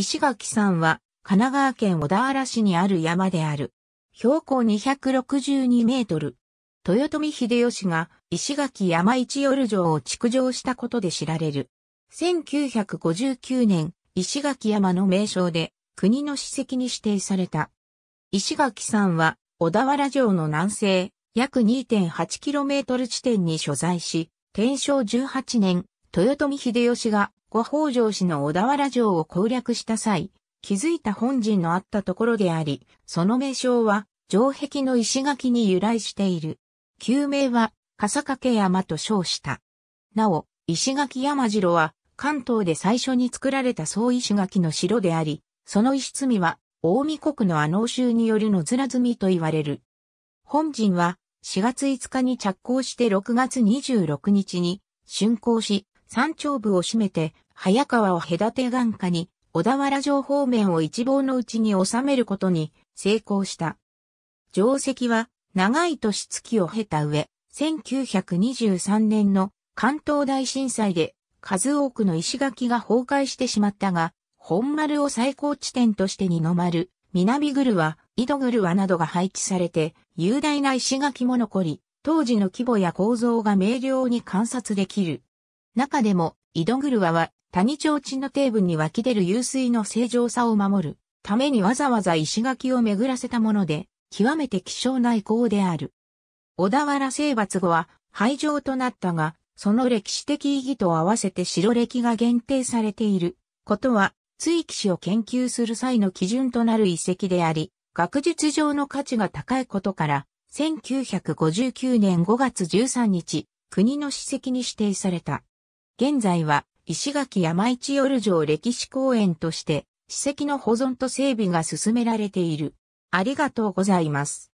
石垣山は神奈川県小田原市にある山である。標高262メートル。豊臣秀吉が石垣山一夜城を築城したことで知られる。1959年、石垣山の名称で国の史跡に指定された。石垣山は小田原城の南西約 2.8km 地点に所在し、天正18年、豊臣秀吉が五宝城氏の小田原城を攻略した際、気づいた本陣のあったところであり、その名称は、城壁の石垣に由来している。旧名は、笠掛山と称した。なお、石垣山城は、関東で最初に作られた総石垣の城であり、その石積みは、大見国の阿能州によるのずら積みと言われる。本陣は、4月5日に着工して6月26日に、竣工し、山頂部を占めて、早川を隔て眼下に、小田原城方面を一望のうちに収めることに成功した。定石は、長い年月を経た上、1923年の関東大震災で数多くの石垣が崩壊してしまったが、本丸を最高地点として二の丸、南ぐるは、井戸ぐるはなどが配置されて、雄大な石垣も残り、当時の規模や構造が明瞭に観察できる。中でも、井戸車は、谷町地の底部に湧き出る湧水の正常さを守るためにわざわざ石垣を巡らせたもので、極めて希少な遺構である。小田原征伐後は廃城となったが、その歴史的意義と合わせて白歴が限定されていることは、追記史を研究する際の基準となる遺跡であり、学術上の価値が高いことから、1959年5月13日、国の史跡に指定された。現在は石垣山一夜城歴史公園として史跡の保存と整備が進められている。ありがとうございます。